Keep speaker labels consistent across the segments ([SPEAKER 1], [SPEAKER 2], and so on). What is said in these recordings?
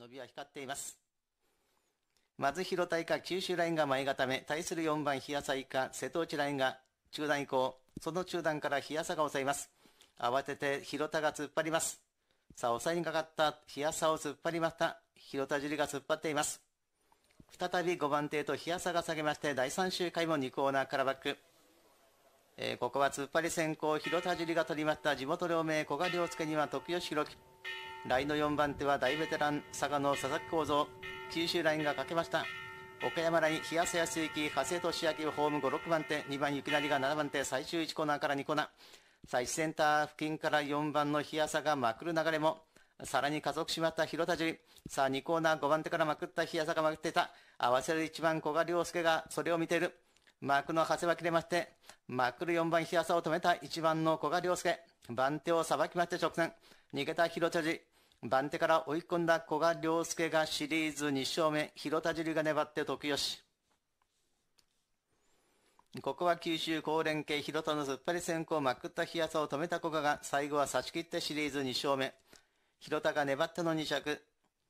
[SPEAKER 1] 伸びは光っています。まず広隊か九州ラインが前固め、対する4番日朝以下、瀬戸内ラインが中段以降、その中段から日朝が抑えます。慌てて広田が突っ張ります。さあ、抑えにかかった日朝を突っ張りました。広田尻が突っ張っています。再び5番手と日朝が下げまして、第3周回も2コーナーからバック。えー、ここは突っ張り先行、広田尻が取りました。地元両名、古賀良介には徳吉弘樹。ライの4番手は大ベテラン、佐賀の佐々木幸三。九州ラインがかけました。岡山ライン、日安せ行、長谷俊明、ホーム5、6番手、2番雪成が7番手、最終1コーナーから2コーナー。最終センター付近から4番の日やがまくる流れも、さらに加速しまった広田樹さあ2コーナー5番手からまくった日やがまくっていた。合わせる1番古賀良介がそれを見ている。マークの長谷は切れまして、マクる4番日やを止めた1番の古賀良介。番手をさばきまして直線。逃げた広田樹番手から追い込んだ古賀良介がシリーズ2勝目、広田尻が粘って徳吉。ここは九州高連携広田の突っ張り先行まくった日朝を止めた古賀が最後は差し切ってシリーズ2勝目。広田が粘っての2着。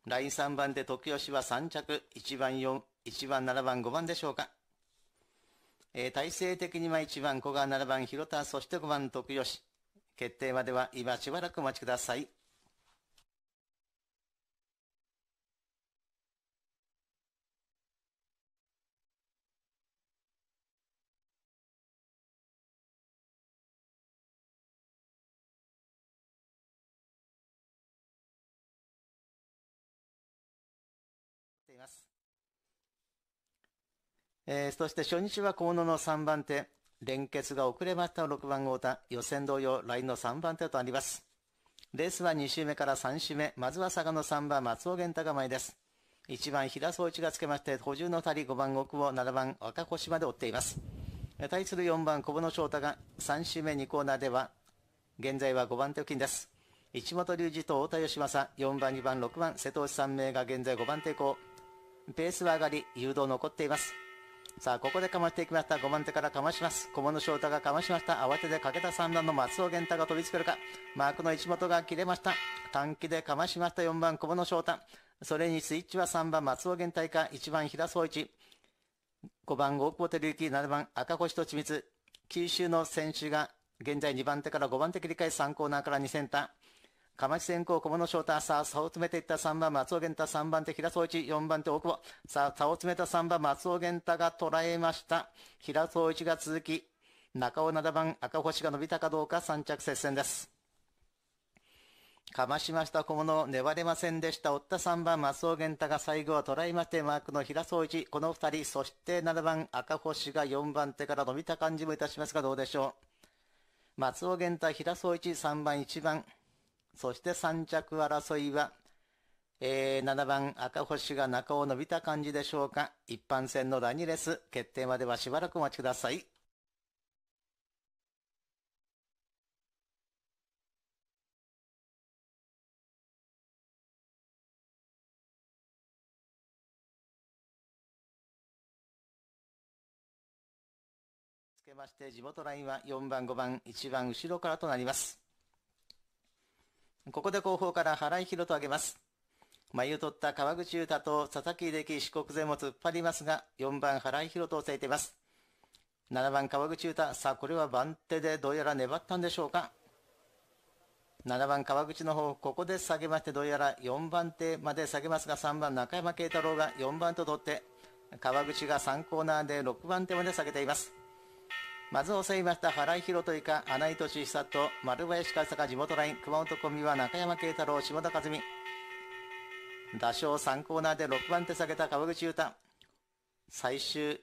[SPEAKER 1] ライン3番で徳吉は3着。1番4、1番7番5番でしょうか。えー、体制的には1番古賀7番広田そして5番徳吉。決定までは今しばらくお待ちください。えー、そして初日は河野の3番手、連結が遅れました6番太田、予選同様、ラインの3番手となります。レースは2周目から3周目、まずは佐賀の3番、松尾源太が前です。1番、平総一がつけまして、補充の足り5番、奥を7番、若星まで追っています。対する4番、小野翔太が3周目2コーナーでは、現在は5番手付近です。一本隆二と太田義政、4番、2番、6番、瀬戸内3名が現在5番手以降、ペースは上がり、誘導残っています。さあ、ここでかましていきました。5番手からかまします。小物翔太がかましました。慌ててかけた三段の松尾源太が飛びつけるか。マークの一元が切れました。短期でかましました4番小物翔太。それにスイッチは3番松尾源太か、1番平総一。5番大久保照之、7番赤星と緻密。九州の選手が現在2番手から5番手切り替え3コーナーから2センター。釜石先行、小物翔太、さあ、差を詰めていった3番、松尾源太、3番手、平総一、4番手、大久保。さあ、差を詰めた3番、松尾源太が捉えました。平総一が続き、中尾7番、赤星が伸びたかどうか、3着接戦です。かましました小物、粘れませんでした。追った3番、松尾源太が最後は捉えまして、マークの平総一、この2人、そして7番、赤星が4番手から伸びた感じもいたしますが、どうでしょう。松尾源太、平総一、3番、1番。そして3着争いは、えー、7番赤星が中を伸びた感じでしょうか。一般戦のラニレス、決定まではしばらくお待ちください。つけまして、地元ラインは4番、5番、1番後ろからとなります。ここで後方から原井宏と上げます。眉取った川口優太と佐々木秀樹四国勢も突っ張りますが、4番原井宏と抑えています。7番川口優太、さあこれは番手でどうやら粘ったんでしょうか。7番川口の方、ここで下げまして、どうやら4番手まで下げますが、3番中山慶太郎が4番と取って、川口が3コーナーで6番手まで下げています。まずさえました、原井宏といか、穴井俊久と、丸林和坂地元ライン、熊本コビは中山慶太郎、下田和美。打賞3コーナーで6番手下げた川口優太。最終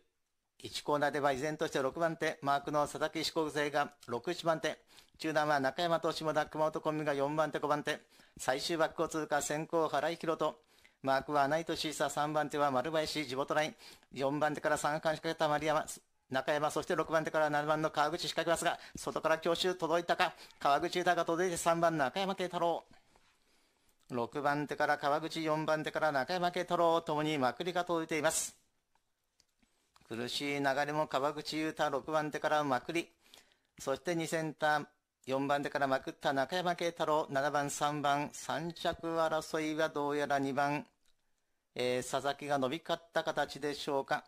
[SPEAKER 1] 1コーナーでは依然として6番手、マークの佐々木志向勢が6、1番手。中段は中山と下田、熊本コンビが4番手、5番手。最終バックを通過、先行原井宏と。マークは穴井俊久、3番手は丸林、地元ライン。4番手から3冠しかけた丸山。中山、そして6番手から7番の川口仕掛けますが、外から強襲届いたか、川口豊が届いて3番中山慶太郎。6番手から川口、4番手から中山慶太郎ともにまくりが届いています。苦しい流れも川口優太、6番手からまくり。そして2センター、4番手からまくった中山慶太郎、7番、3番、3着争いはどうやら2番、えー、佐々木が伸びかった形でしょうか。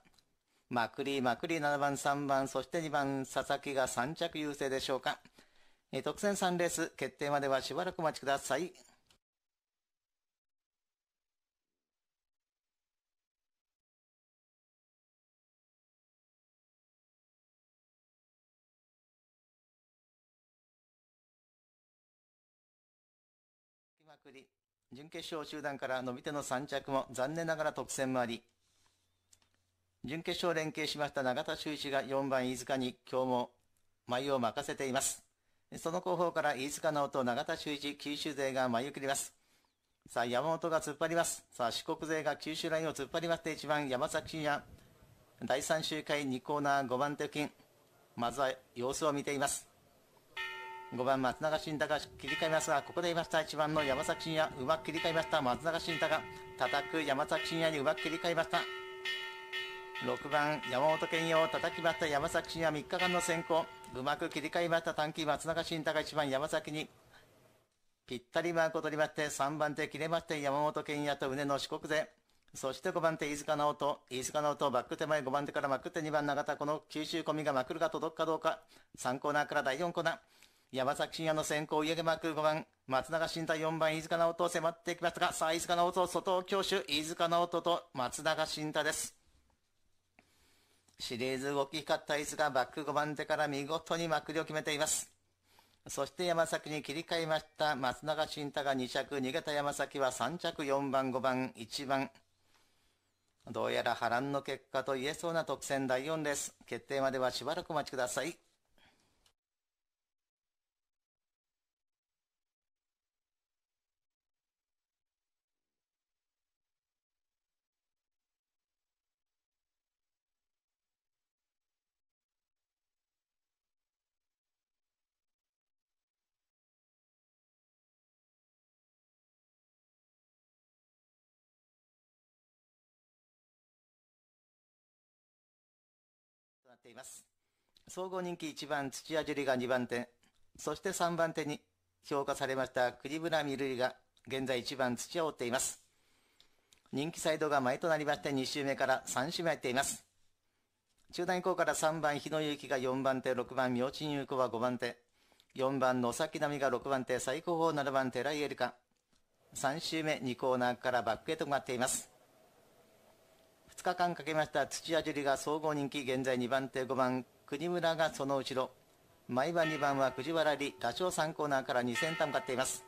[SPEAKER 1] まくり、まくり、7番、3番、そして2番、佐々木が3着優勢でしょうか。え特選3レース、決定まではしばらくお待ちください。準決勝集団から伸び手の3着も残念ながら特選もあり準決勝連携しました永田修一が4番飯塚に今日も舞を任せています。その後方から飯塚直人、永田修一、九州勢が舞を切ります。さあ、山本が突っ張ります。さあ、四国勢が九州ラインを突っ張りまして、1番山崎信也。第3周回2コーナー5番手付近。まずは様子を見ています。5番松永慎太が切り替えますが、ここで言いました1番の山崎慎也、うまく切り替えました松永慎太が、叩く山崎慎也にうまく切り替えました。6番山本健洋叩きバッタ山崎真也3日間の先行うまく切り替えバッタ短期松永慎太が1番山崎にぴったりマークを取りまって3番手切れまして山本健也と根の四国勢そして5番手、飯塚直人。飯塚直人、バック手前5番手からまくって2番長田。この九州込みがまくるか届くかどうか。3コーナーから第4コーナー。山崎信也の先行、上げまく5番。松永慎太4番、飯塚直人迫ってきましたが、さあ飯塚直人、外を強襲。飯塚直人と松永慎太です。シリーズ動き光った伊豆がバック5番手から見事にまくりを決めています。そして山崎に切り替えました。松永慎太が2着、逃げた山崎は3着、4番、5番、1番。どうやら波乱の結果と言えそうな特選第4です。決定まではしばらくお待ちください。っています総合人気1番土屋樹里が2番手そして3番手に評価されました栗村美瑠が現在1番土屋を追っています人気サイドが前となりまして2周目から3周目入っています中段以降から3番日野祐希が4番手6番明珍優子は5番手4番野崎奈美が6番手最高峰7番寺井エリカ3周目2コーナーからバックへと回っています2日間かけました土屋樹里が総合人気現在2番手5番国村がその後ろ毎晩2番は藤原里多少3コーナーから2センター向かっています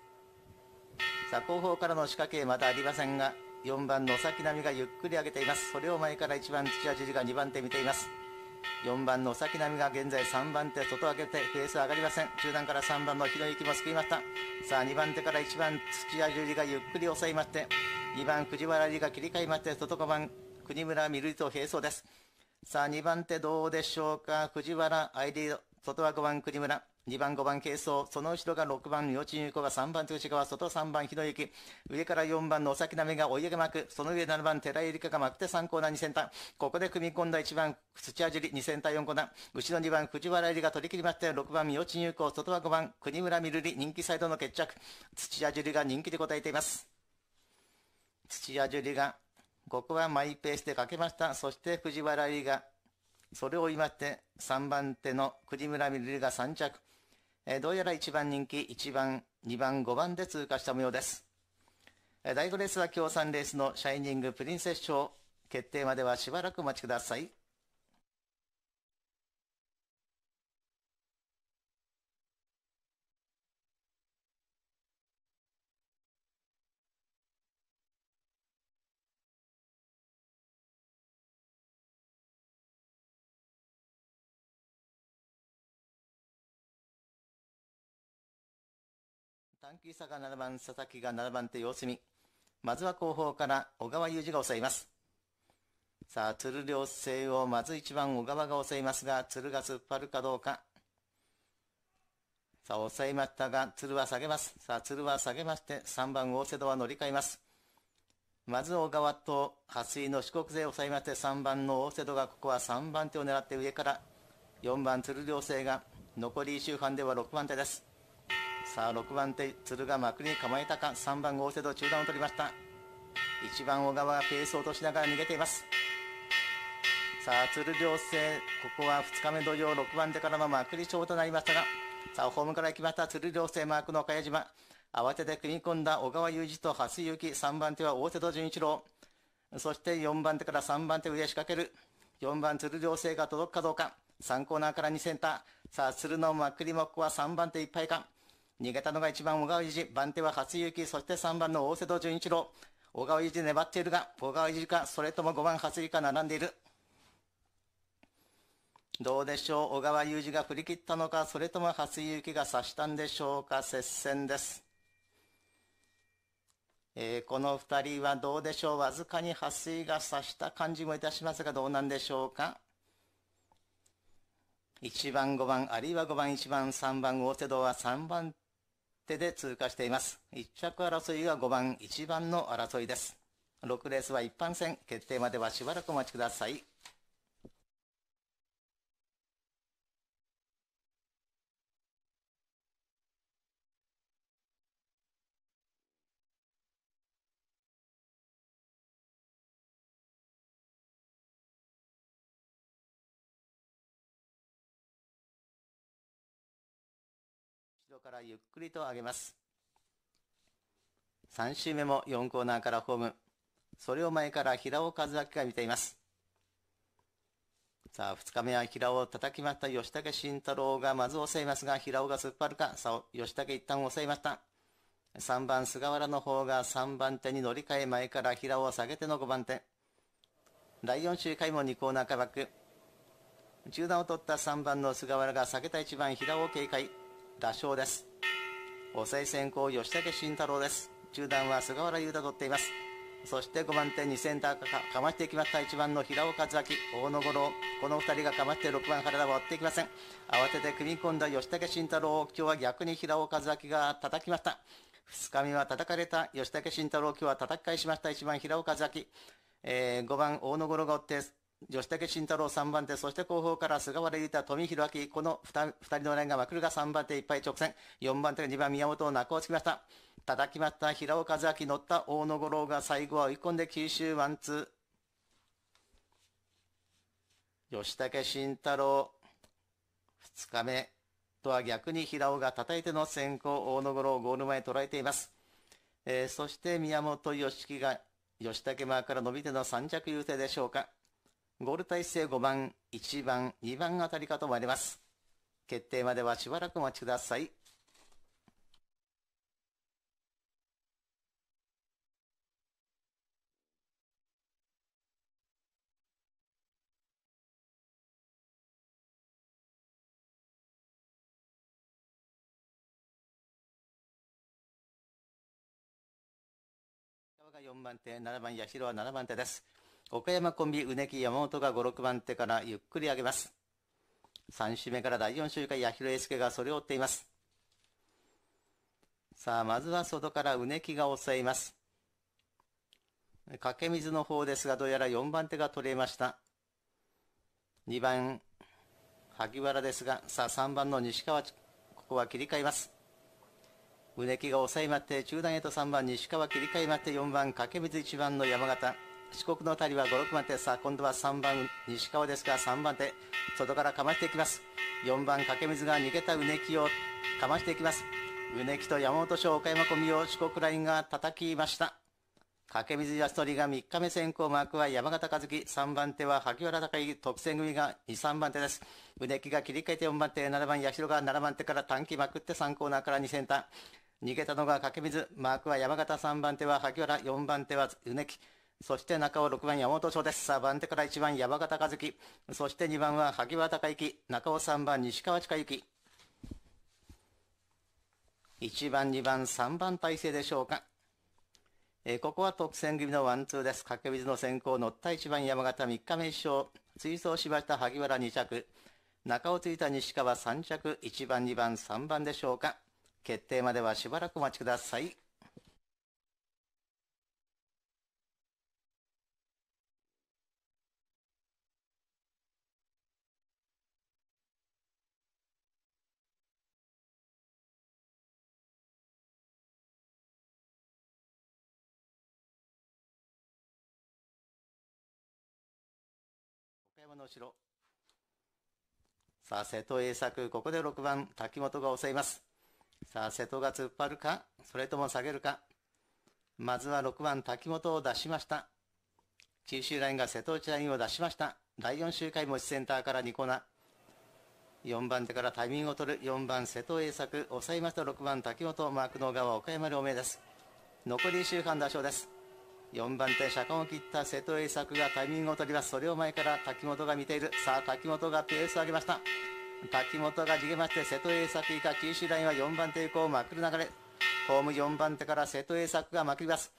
[SPEAKER 1] さあ後方からの仕掛けまだありませんが4番野崎波がゆっくり上げていますそれを前から1番土屋樹里が2番手見ています4番の崎波が現在3番手外上げてフェース上がりません中段から3番の日野幸も救いましたさあ2番手から1番土屋樹里がゆっくり抑えまして2番藤原里が切り替えまして外5番国村みるりと並走です。さあ、2番手どうでしょうか。藤原、アイディ外は5番国村。2番、5番、軽装。その後ろが6番、幼稚園子が3番、手川。外3番、日野上から4番のお先なめが追い上げ幕。その上7番、寺井理香がくて3コーナー2センター。ここで組み込んだ1番、土屋樹2センター4コーナー。後ろ2番、藤原絵里が取り切りまして、6番、幼稚園子。外は5番、国村みるり。人気サイドの決着。土屋樹が人気で応えています。土屋樹がここはマイペースで書けました。そして藤原リが、それを追いまして、3番手の栗村みるりが3着。えー、どうやら1番人気、1番、2番、5番で通過した模様です。えー、第5レースは共産レースのシャイニングプリンセス賞。決定まではしばらくお待ちください。短期差が7番、佐々木が7番手様子見。まずは後方から小川裕二が抑えます。さあ、鶴稜星をまず1番小川が抑えますが、鶴が突っ張るかどうか。さあ、抑えましたが、鶴は下げます。さあ、鶴は下げまして、3番大瀬戸は乗り換えます。まず小川と蓮井の四国勢を抑えまして、3番の大瀬戸がここは3番手を狙って上から、4番鶴稜星が、残り1周半では6番手です。さあ6番手鶴がまくり構えたか3番大瀬戸中段を取りました1番小川がペースを落としながら逃げていますさあ鶴良生ここは2日目土曜6番手からのまくり賞となりましたがさあホームから行きました鶴良生マークの茅島慌てて組み込んだ小川雄二と蓮井由3番手は大瀬戸純一郎そして4番手から3番手上仕掛ける4番鶴良生が届くかどうか3コーナーから2センターさあ鶴のまくりもここは3番手いっぱいか逃げたのが1番小川裕二、番手は初雪、そして3番の大瀬戸純一郎。小川裕二粘っているが、小川裕二か、それとも5番初雪か並んでいる。どうでしょう小川裕二が振り切ったのか、それとも初雪が差したんでしょうか接戦です。えー、この2人はどうでしょうわずかに撥水が差した感じもいたしますがどうなんでしょうか1番5番あるいは5番1番3番大瀬戸は3番手で通過しています。1着争いが5番、1番の争いです。6レースは一般戦、決定まではしばらくお待ちください。後からゆっくりと上げます。3周目も4コーナーからホーム。それを前から平尾和明が見ています。さあ、2日目は平尾を叩きました。吉武慎太郎がまず抑えますが、平尾が突っ張るか。さあ、吉武一旦抑えました。3番菅原の方が3番手に乗り換え前から平尾を下げての5番手。第4周回も2コーナーからバック。中段を取った3番の菅原が下げた1番平尾を警戒。羅生ですお賽銭工吉武慎太郎です中段は菅原優太とっていますそして5番手2センターかかましていきました1番の平尾和明大野五郎この2人がかまして6番原田は追っていきません慌てて組み込んだ吉武慎太郎今日は逆に平尾和明が叩きました2日目は叩かれた吉武慎太郎今日は叩き返しました1番平尾和明、えー、5番大野五郎が追って吉武慎太郎3番手、そして後方から菅原裕太、富弘明、この 2, 2人のラインがまくるが3番手いっぱい直線、4番手が2番宮本を中をつきました。叩きました平尾和明、乗った大野五郎が最後は追い込んで九州ワンツー。吉武慎太郎、2日目とは逆に平尾が叩いての先行、大野五郎ゴール前捉えています。えー、そして宮本良樹が吉武マーから伸びての三着優勢でしょうか。ゴール体制5番、1番、2番あたりかと思われます。決定まではしばらくお待ちください。
[SPEAKER 2] 4番手、7
[SPEAKER 1] 番八代は7番手です。岡山コンビ、うねき山本が5、6番手からゆっくり上げます。3周目から第4周回、八広英介がそれを追っています。さあ、まずは外からうねきが抑えます。掛け水の方ですが、どうやら4番手が取れました。2番、萩原ですが、さあ3番の西川、ここは切り替えます。うねきが抑えまって、中段へと3番、西川切り替えまって、4番、掛け水1番の山形。四国の辺りは5、6番手、さあ今度は3番、西川ですが3番手、外からかましていきます。4番、掛水が逃げたうねきをかましていきます。うねきと山本賞岡山込みを四国ラインが叩きました。掛水やストリーが3日目先行マークは山形和樹、3番手は萩原隆之、特選組が2、3番手です。うねきが切り替えて4番手、7番八代が7番手から短期まくって3コーナーから2センター。逃げたのが掛水、マークは山形3番手は萩原、4番手はうねき。そして中尾6番山本翔です。さあ、番手から1番山形和樹。そして2番は萩原孝之。中尾3番西川近之。1番、2番、3番体制でしょうか。えー、ここは特選組のワンツーです。掛け水の先行、乗った1番山形3日目1勝。追走しました萩原2着。中尾ついた西川3着。1番、2番、3番でしょうか。決定まではしばらくお待ちください。山の後ろ。さあ、瀬戸栄作、ここで6番、滝本が抑えます。さあ、瀬戸が突っ張るか、それとも下げるか。まずは6番、滝本を出しました。九州ラインが瀬戸内ラインを出しました。第4周回持ちセンターからニコナ4番手からタイミングを取る4番瀬戸栄作抑えました6番滝本マークの側岡山両名です残り1周半打賞です4番手車間を切った瀬戸栄作がタイミングを取りますそれを前から滝本が見ているさあ滝本がペースを上げました滝本が逃げまして瀬戸栄作以下九州ラインは4番手以降をまくる流れホーム4番手から瀬戸栄作がまくります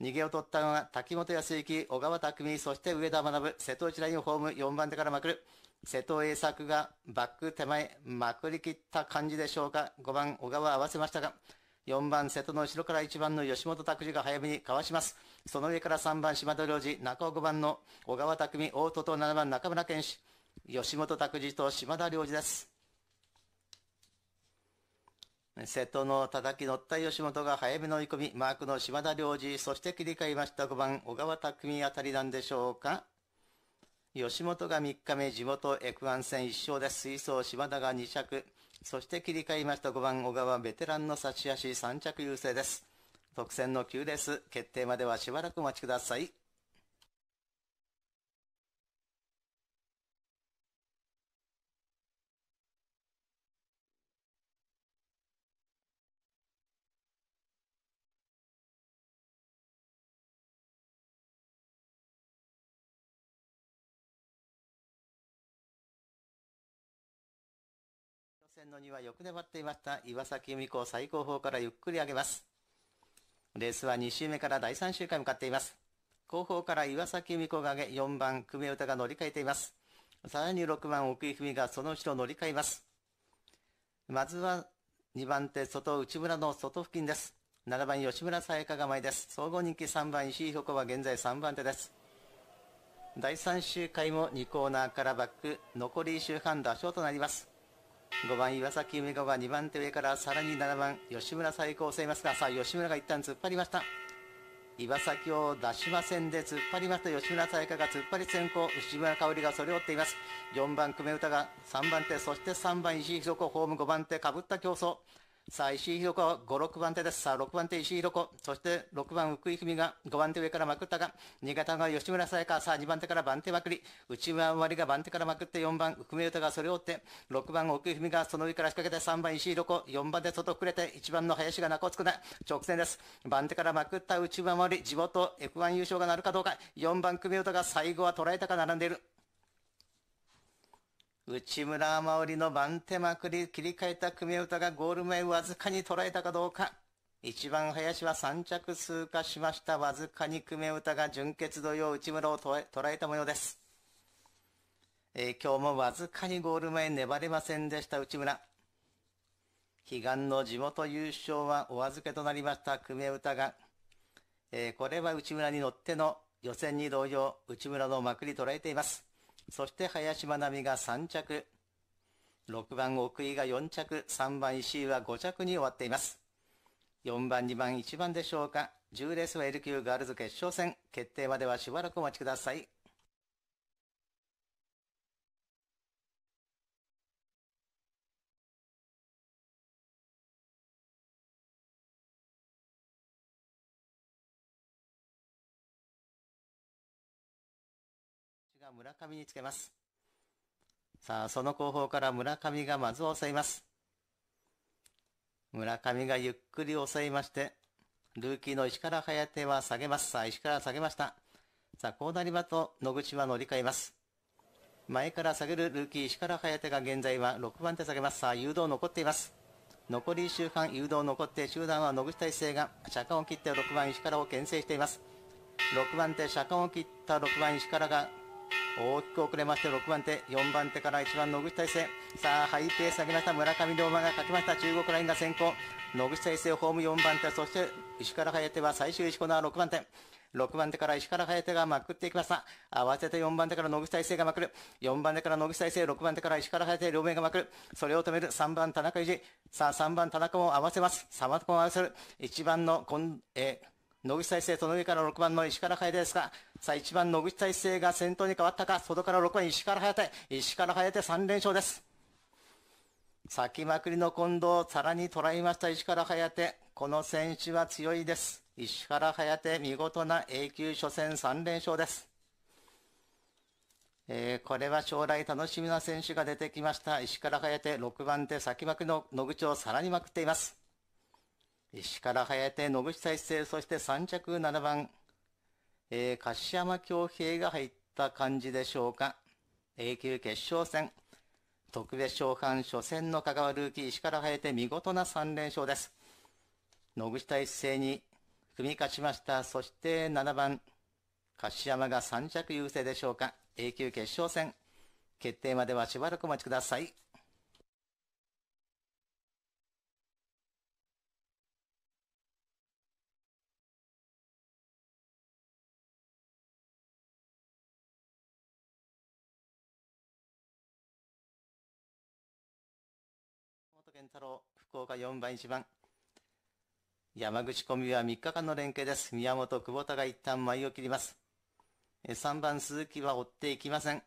[SPEAKER 1] 逃げを取ったのが滝本康之小川拓そして上田学瀬戸内ラインホーム4番手からまくる瀬戸栄作がバック手前まくりきった感じでしょうか5番小川合わせましたが4番瀬戸の後ろから1番の吉本拓司が早めにかわします。その上から3番島田良二、中尾5番の小川拓海、大戸と7番中村健志、吉本拓司と島田良二です。瀬戸の叩き乗った吉本が早めの追い込み、マークの島田良二、そして切り替えました5番小川拓海あたりなんでしょうか。吉本が3日目、地元エクアン戦1勝です。水槽島田が2着。そして切り替えました5番小川ベテランの差し足3着優勢です。特選の9レース、決定まではしばらくお待ちください。線の2はよく粘っていました岩崎由美子最高峰からゆっくり上げますレースは2周目から第3周回向かっています後方から岩崎由美子が上げ4番久米歌が乗り換えていますさらに6番奥井文がその後ろ乗り換えますまずは2番手外内村の外付近です7番吉村沙也加が前です総合人気3番石井彦子は現在3番手です第3周回も2コーナーからバック残り1周半打賞となります5番岩崎梅子は2番手上からさらに7番吉村最高生ますがさあ吉村が一旦突っ張りました岩崎を出しませんで突っ張りました吉村彩香が突っ張り先行吉村香織がそれを追っています4番久米歌が3番手そして3番石井弘子ホーム5番手かぶった競争さあ、石井ひ子、5、6番手です。さあ、6番手石井ひ子、そして6番福井文が5番手上からまくったが、新潟が吉村さや香、さあ、2番手から番手まくり、内村りが番手からまくって4番、福明歌がそれを追って、6番奥井文がその上から仕掛けて3番石井ひ子、4番で外くれて、1番の林が中をつくな、直線です。番手からまくった内村り、地元 F1 優勝がなるかどうか、4番久米歌が最後は捉えたか並んでいる。内村真織の番手まくり切り替えた組み歌がゴール前わずかに捉えたかどうか。一番林は3着通過しました。わずかに組み歌が純潔土様内村を捉えた模様です。えー、今日もわずかにゴール前粘れませんでした内村。悲願の地元優勝はお預けとなりました組み歌が、えー、これは内村に乗っての予選に同様、内村のまくり捉えています。そして林真奈美が3着。6番奥井が4着、3番石井は5着に終わっています。4番、2番、1番でしょうか。10レースは L 級ガールズ決勝戦。決定まではしばらくお待ちください。上につけます。さあ、その後方から村上がまず抑えます。村上がゆっくり抑えまして、ルーキーの石から早手は下げます。さあ、石から下げました。さあ、こうなりますと、野口は乗り換えます。前から下げるルーキー石から早手が現在は6番手下げます。さあ、誘導残っています。残り1週間、誘導残って集団は野口体制が車間を切って6番石からを牽制しています。6番手、車間を切った6番石からが大きく遅れまして6番手4番手から1番野口大成さあハイペース上げました村上龍馬がかけました中国ラインが先行野口大成ホーム4番手そして石原颯は最終石子の6番手6番手から石原颯がまくっていきました。合わせて4番手から野口大成がまくる。4番手から野口大成、6番手から石原颯、両面がまくる。それを止める。3番田中裕持。さあ、3番田中も合わせます。サマコンも合わせる。1番の、えー野口大成、その上から6番の石原楓ですが、さあ1番野口大成が先頭に変わったか、外から6番石原颯、石原颯3連勝です。先まくりの近藤、さらに捉えました石原颯。この選手は強いです。石原颯、見事な永久初戦3連勝です。えー、これは将来楽しみな選手が出てきました。石原颯、6番手先まくりの野口をさらにまくっています。石から早手、野口大成、そして3着7番、えー、柏山京平が入った感じでしょうか。A 級決勝戦、特別賞冠初戦の香川ルーキー、石から早手、見事な3連勝です。野口大成に組み勝ちました。そして7番、柏山が3着優勢でしょうか。A 級決勝戦、決定まではしばらくお待ちください。太郎、福岡4番1番。山口コンビは3日間の連携です。宮本、久保田が一旦舞を切ります。3番鈴木は追っていきません。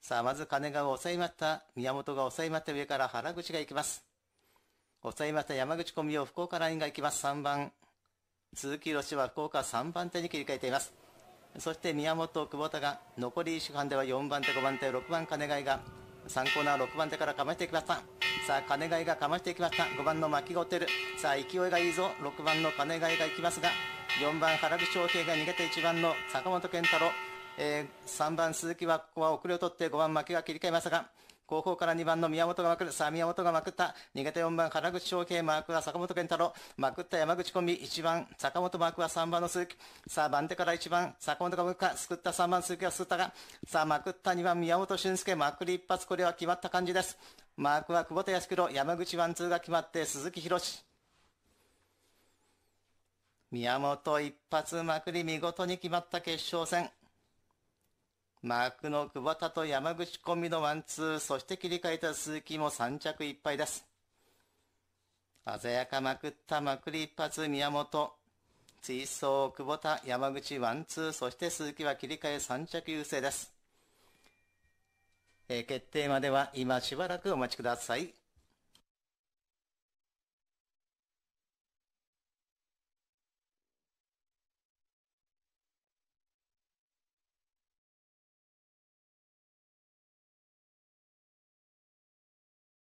[SPEAKER 1] さあ、まず金が抑えまった。宮本が抑えまって上から原口が行きます。抑えました山口コンビを福岡ラインが行きます。3番。鈴木宏は福岡3番手に切り替えています。そして宮本、久保田が残り1周半では4番手、5番手、6番金貝が3コーナー6番手からかましてきましたさあ金貝がかましてきました5番の巻きゴテルさあ勢いがいいぞ6番の金貝がいきますが4番原口翔平が逃げて1番の坂本健太郎、えー、3番鈴木はここは遅れを取って5番巻きが切り替えますが後方から2番の宮本がまくる。さあ、宮本がまくった。逃げて4番、原口翔平、マークは坂本健太郎。まくった山口コンビ、1番、坂本マークは3番の鈴木。さあ、番手から1番、坂本が向くか、救った3番、鈴木は救ったが、さあ、まくった2番、宮本俊介、まくり一発、これは決まった感じです。マークは久保田康弘、山口ワンツーが決まって、鈴木宏志。宮本一発まくり見事に決まった決勝戦。マークの久保田と山口コンビのワンツー、そして切り替えた鈴木も3着いっぱいです。鮮やかまくったまくり一発宮本。追走久保田、山口ワンツー、そして鈴木は切り替え3着優勢です。え決定までは今しばらくお待ちください。